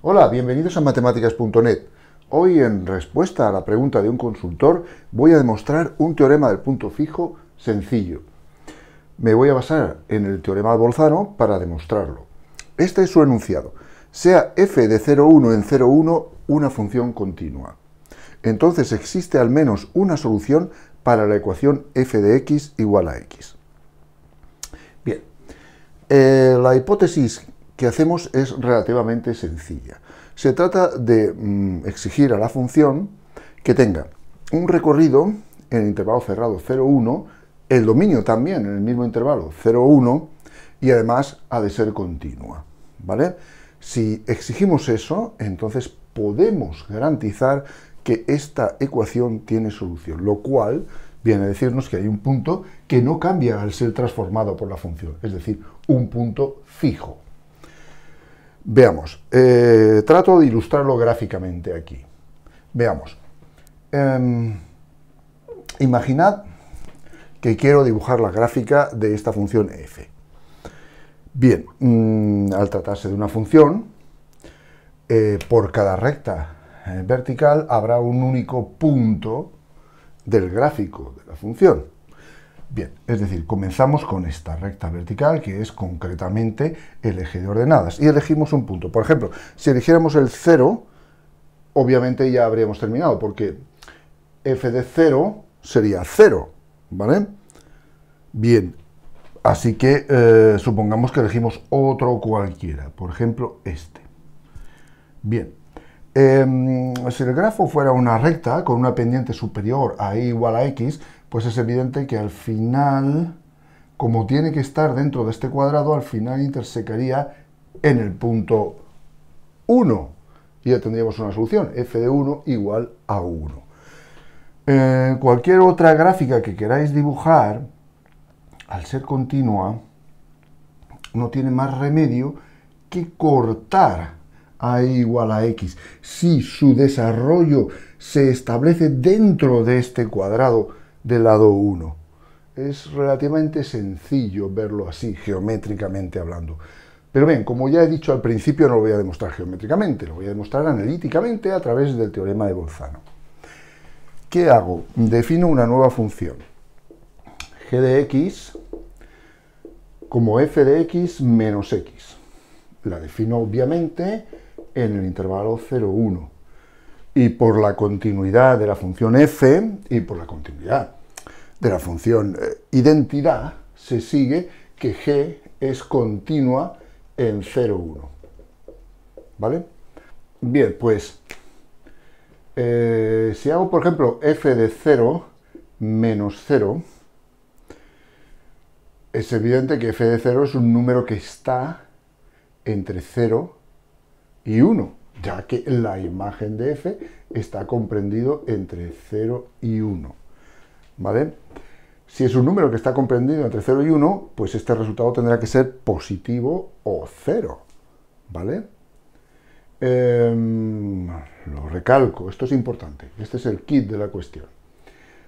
Hola, bienvenidos a matemáticas.net. Hoy, en respuesta a la pregunta de un consultor, voy a demostrar un teorema del punto fijo sencillo. Me voy a basar en el teorema de Bolzano para demostrarlo. Este es su enunciado. Sea f de 0,1 en 0,1 una función continua. Entonces existe al menos una solución para la ecuación f de x igual a x. Bien, eh, la hipótesis que hacemos es relativamente sencilla. Se trata de mm, exigir a la función que tenga un recorrido en el intervalo cerrado 0,1, el dominio también en el mismo intervalo 0,1 y además ha de ser continua. ¿vale? Si exigimos eso, entonces podemos garantizar que esta ecuación tiene solución, lo cual viene a decirnos que hay un punto que no cambia al ser transformado por la función, es decir, un punto fijo. Veamos, eh, trato de ilustrarlo gráficamente aquí. Veamos, em, imaginad que quiero dibujar la gráfica de esta función f. Bien, mm, al tratarse de una función, eh, por cada recta eh, vertical habrá un único punto del gráfico de la función. Bien, es decir, comenzamos con esta recta vertical, que es concretamente el eje de ordenadas, y elegimos un punto. Por ejemplo, si eligiéramos el 0, obviamente ya habríamos terminado, porque f de 0 sería 0, ¿vale? Bien, así que eh, supongamos que elegimos otro cualquiera, por ejemplo, este. Bien, em, si el grafo fuera una recta con una pendiente superior a igual a x, pues es evidente que al final, como tiene que estar dentro de este cuadrado, al final intersecaría en el punto 1. Y ya tendríamos una solución, f de 1 igual a 1. Eh, cualquier otra gráfica que queráis dibujar, al ser continua, no tiene más remedio que cortar a igual a x. Si su desarrollo se establece dentro de este cuadrado, del lado 1. Es relativamente sencillo verlo así, geométricamente hablando. Pero bien, como ya he dicho al principio, no lo voy a demostrar geométricamente, lo voy a demostrar analíticamente a través del teorema de Bolzano. ¿Qué hago? Defino una nueva función. g de x como f de x menos x. La defino obviamente en el intervalo 0, 1 y por la continuidad de la función f y por la continuidad de la función eh, identidad, se sigue que g es continua en 0, 1. ¿Vale? Bien, pues eh, si hago, por ejemplo, f de 0 menos 0, es evidente que f de 0 es un número que está entre 0 y 1 ya que la imagen de f está comprendido entre 0 y 1. ¿Vale? Si es un número que está comprendido entre 0 y 1, pues este resultado tendrá que ser positivo o 0. ¿Vale? Em, lo recalco, esto es importante. Este es el kit de la cuestión.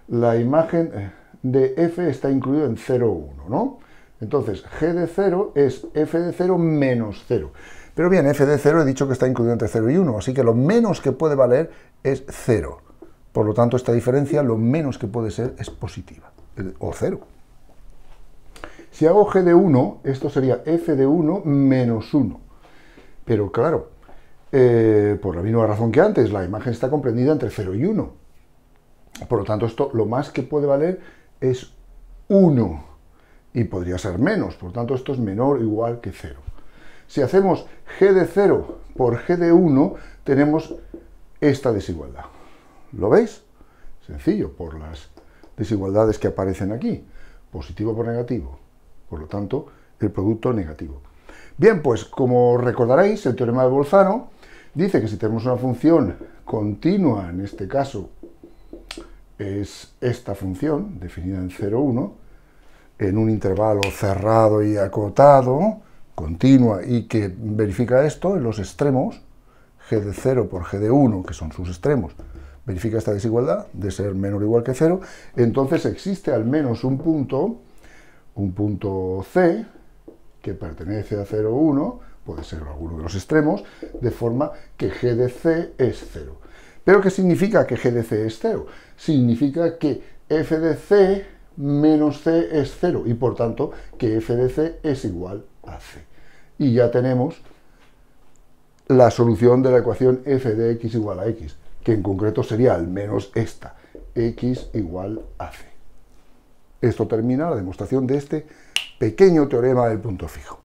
La imagen eh, de f está incluida en 0, 1, ¿no? Entonces, g de 0 es f de 0 menos 0. Pero bien, f de 0 he dicho que está incluido entre 0 y 1, así que lo menos que puede valer es 0. Por lo tanto, esta diferencia lo menos que puede ser es positiva, o 0. Si hago g de 1, esto sería f de 1 menos 1. Pero claro, eh, por la misma razón que antes, la imagen está comprendida entre 0 y 1. Por lo tanto, esto lo más que puede valer es 1. Y podría ser menos, por lo tanto, esto es menor o igual que 0. Si hacemos g de 0 por g de 1, tenemos esta desigualdad. ¿Lo veis? Sencillo, por las desigualdades que aparecen aquí. Positivo por negativo. Por lo tanto, el producto negativo. Bien, pues como recordaréis, el teorema de Bolzano dice que si tenemos una función continua, en este caso es esta función, definida en 0,1, en un intervalo cerrado y acotado, continua y que verifica esto en los extremos, g de 0 por g de 1, que son sus extremos, verifica esta desigualdad de ser menor o igual que 0, entonces existe al menos un punto, un punto c, que pertenece a 0, 1, puede ser alguno de los extremos, de forma que g de c es 0. ¿Pero qué significa que g de c es 0? Significa que f de c menos c es 0 y por tanto que f de c es igual a c y ya tenemos la solución de la ecuación f de x igual a x, que en concreto sería al menos esta, x igual a c. Esto termina la demostración de este pequeño teorema del punto fijo.